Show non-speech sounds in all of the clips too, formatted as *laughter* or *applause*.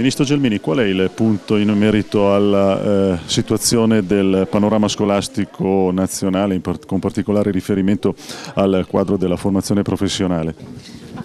Ministro Gelmini, qual è il punto in merito alla eh, situazione del panorama scolastico nazionale, par con particolare riferimento al quadro della formazione professionale?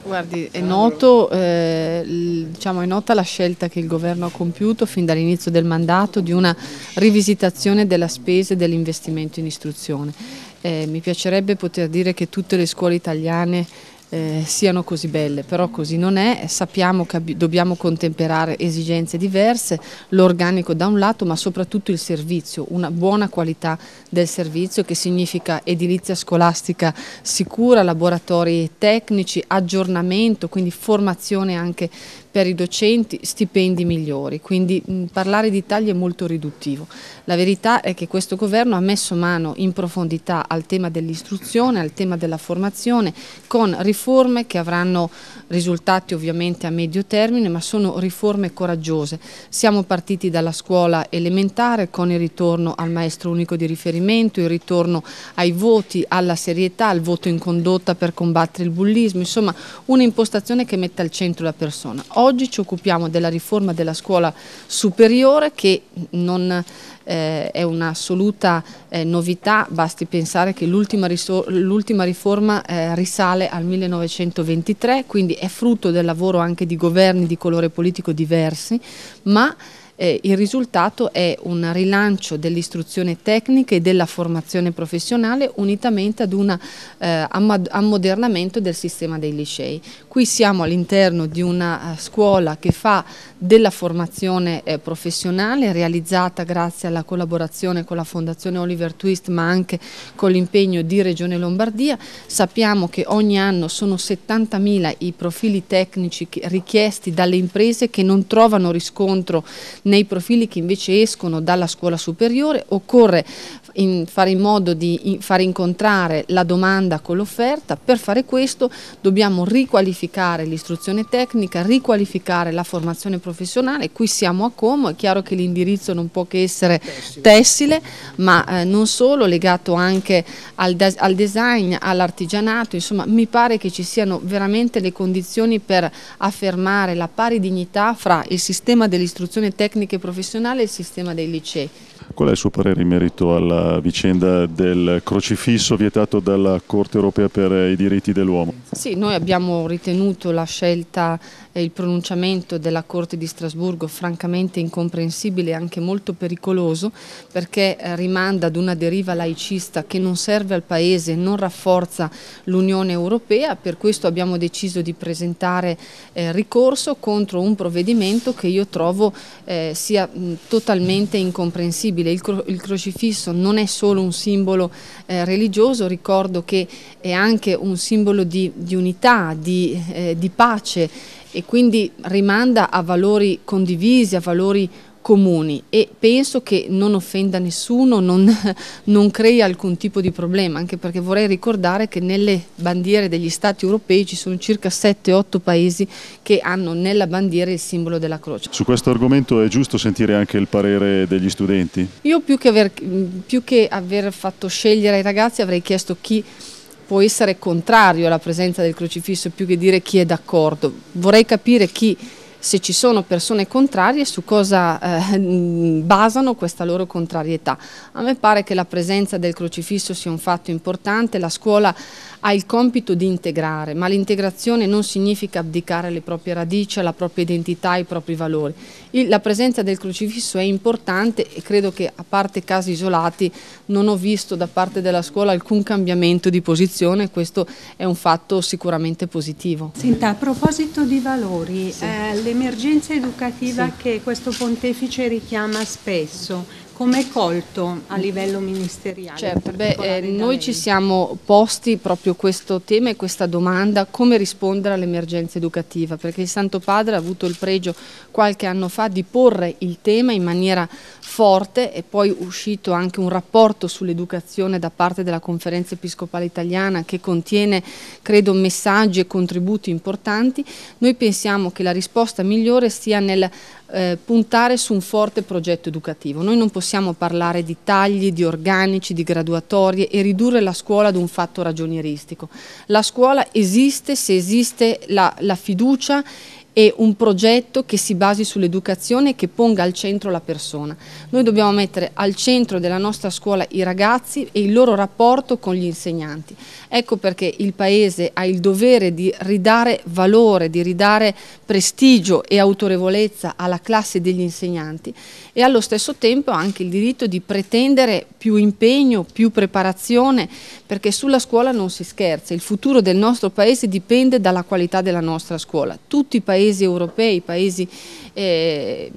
Guardi, è, noto, eh, diciamo, è nota la scelta che il governo ha compiuto fin dall'inizio del mandato di una rivisitazione della spesa e dell'investimento in istruzione. Eh, mi piacerebbe poter dire che tutte le scuole italiane eh, siano così belle, però così non è, sappiamo che dobbiamo contemperare esigenze diverse, l'organico da un lato ma soprattutto il servizio, una buona qualità del servizio che significa edilizia scolastica sicura, laboratori tecnici, aggiornamento, quindi formazione anche per i docenti stipendi migliori, quindi mh, parlare di tagli è molto riduttivo. La verità è che questo governo ha messo mano in profondità al tema dell'istruzione, al tema della formazione, con riforme che avranno risultati ovviamente a medio termine, ma sono riforme coraggiose. Siamo partiti dalla scuola elementare con il ritorno al maestro unico di riferimento, il ritorno ai voti, alla serietà, al voto in condotta per combattere il bullismo, insomma un'impostazione che mette al centro la persona oggi ci occupiamo della riforma della scuola superiore che non eh, è un'assoluta eh, novità, basti pensare che l'ultima riforma eh, risale al 1923, quindi è frutto del lavoro anche di governi di colore politico diversi, ma eh, il risultato è un rilancio dell'istruzione tecnica e della formazione professionale unitamente ad un eh, ammodernamento del sistema dei licei. Qui siamo all'interno di una eh, scuola che fa della formazione eh, professionale realizzata grazie alla collaborazione con la Fondazione Oliver Twist ma anche con l'impegno di Regione Lombardia. Sappiamo che ogni anno sono 70.000 i profili tecnici richiesti dalle imprese che non trovano riscontro nei profili che invece escono dalla scuola superiore, occorre in fare in modo di far incontrare la domanda con l'offerta, per fare questo dobbiamo riqualificare l'istruzione tecnica, riqualificare la formazione professionale, qui siamo a Como, è chiaro che l'indirizzo non può che essere tessile, tessile ma eh, non solo, legato anche al, al design, all'artigianato, insomma mi pare che ci siano veramente le condizioni per affermare la pari dignità fra il sistema dell'istruzione tecnica tecniche professionali e il sistema dei licei. Qual è il suo parere in merito alla vicenda del crocifisso vietato dalla Corte europea per i diritti dell'uomo? Sì, noi abbiamo ritenuto la scelta e il pronunciamento della Corte di Strasburgo francamente incomprensibile e anche molto pericoloso perché eh, rimanda ad una deriva laicista che non serve al Paese, non rafforza l'Unione Europea, per questo abbiamo deciso di presentare eh, ricorso contro un provvedimento che io trovo eh, sia totalmente incomprensibile possibile. Il, cro il, crocifisso non è solo un simbolo eh, religioso, ricordo che è anche un simbolo di, di unità, di, eh, di pace e quindi rimanda a valori condivisi, a valori comuni e penso che non offenda nessuno, non, *laughs* non crei alcun tipo di problema, anche perché vorrei ricordare che nelle bandiere degli Stati europei ci sono circa 7-8 paesi che hanno nella bandiera il simbolo della croce. Su questo argomento è giusto sentire anche il parere degli studenti? Io più che aver, più che aver fatto scegliere ai ragazzi avrei chiesto chi può essere contrario alla presenza del crocifisso più che dire chi è d'accordo. Vorrei capire chi se ci sono persone contrarie su cosa eh, *laughs* basano questa loro contrarietà. A me pare che la presenza del crocifisso sia un fatto importante, la scuola ha il compito di integrare, ma l'integrazione non significa abdicare le proprie radici, la propria identità, i propri valori. Il, la presenza del crocifisso è importante e credo che a parte casi isolati non ho visto da parte della scuola alcun cambiamento di posizione, questo è un fatto sicuramente positivo. Senta, a proposito di valori, sì. eh, l'emergenza educativa sì. che questo pontefice richiama spesso, come è colto a livello ministeriale? Certo, beh, eh, noi ci siamo posti proprio questo tema e questa domanda, come rispondere all'emergenza educativa, perché il Santo Padre ha avuto il pregio qualche anno fa di porre il tema in maniera forte e poi uscito anche un rapporto sull'educazione da parte della Conferenza Episcopale Italiana che contiene, credo, messaggi e contributi importanti. Noi pensiamo che la risposta migliore sia nel eh, puntare su un forte progetto educativo. Noi non possiamo parlare di tagli, di organici, di graduatorie e ridurre la scuola ad un fatto ragionieristico. La scuola esiste se esiste la, la fiducia e un progetto che si basi sull'educazione e che ponga al centro la persona. Noi dobbiamo mettere al centro della nostra scuola i ragazzi e il loro rapporto con gli insegnanti. Ecco perché il Paese ha il dovere di ridare valore, di ridare prestigio e autorevolezza alla classe degli insegnanti e allo stesso tempo anche il diritto di pretendere più impegno, più preparazione, perché sulla scuola non si scherza, il futuro del nostro Paese dipende dalla qualità della nostra scuola. Tutti i paesi paesi europei, paesi eh,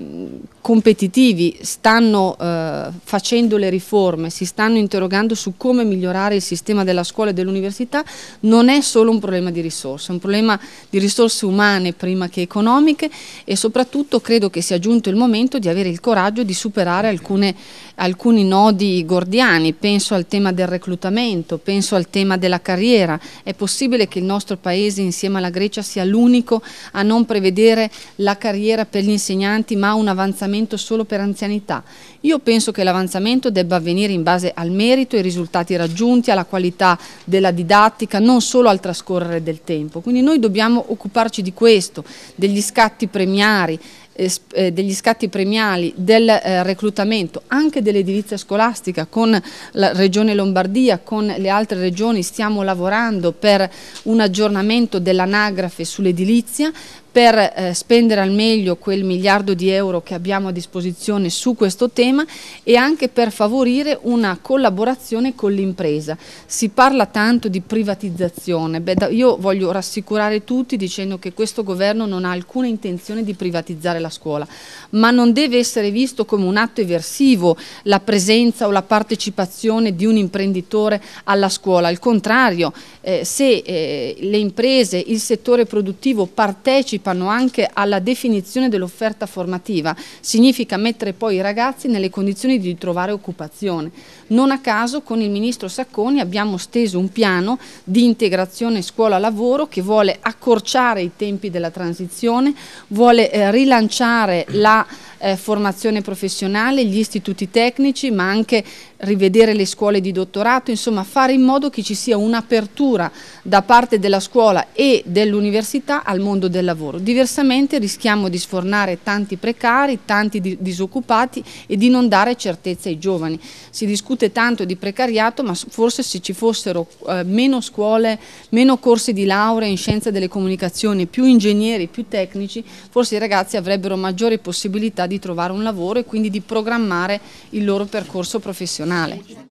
competitivi, stanno eh, facendo le riforme, si stanno interrogando su come migliorare il sistema della scuola e dell'università, non è solo un problema di risorse, è un problema di risorse umane prima che economiche e soprattutto credo che sia giunto il momento di avere il coraggio di superare alcune, alcuni nodi gordiani, penso al tema del reclutamento, penso al tema della carriera, è possibile che il nostro paese insieme alla Grecia sia l'unico a non prevedere la carriera per gli insegnanti ma un avanzamento avanzamento solo per anzianità. Io penso che l'avanzamento debba avvenire in base al merito, ai risultati raggiunti, alla qualità della didattica, non solo al trascorrere del tempo. Quindi noi dobbiamo occuparci di questo, degli scatti premiari, eh, eh, degli scatti premiali, del eh, reclutamento, anche dell'edilizia scolastica, con la Regione Lombardia, con le altre regioni stiamo lavorando per un aggiornamento dell'anagrafe sull'edilizia, per eh, spendere al meglio quel miliardo di euro che abbiamo a disposizione su questo tema e anche per favorire una collaborazione con l'impresa. Si parla tanto di privatizzazione, Beh, da, io voglio rassicurare tutti dicendo che questo governo non ha alcuna intenzione di privatizzare la scuola, ma non deve essere visto come un atto eversivo la presenza o la partecipazione di un imprenditore alla scuola, al contrario, eh, se eh, le imprese, il settore produttivo partecipa partecipano anche alla definizione dell'offerta formativa, significa mettere poi i ragazzi nelle condizioni di trovare occupazione. Non a caso con il ministro Sacconi abbiamo steso un piano di integrazione scuola-lavoro che vuole accorciare i tempi della transizione, vuole eh, rilanciare la eh, formazione professionale, gli istituti tecnici, ma anche rivedere le scuole di dottorato, insomma fare in modo che ci sia un'apertura da parte della scuola e dell'università al mondo del lavoro. Diversamente rischiamo di sfornare tanti precari, tanti disoccupati e di non dare certezza ai giovani. Si discute discute tanto di precariato, ma forse se ci fossero eh, meno scuole, meno corsi di laurea in scienza delle comunicazioni, più ingegneri, più tecnici, forse i ragazzi avrebbero maggiori possibilità di trovare un lavoro e quindi di programmare il loro percorso professionale.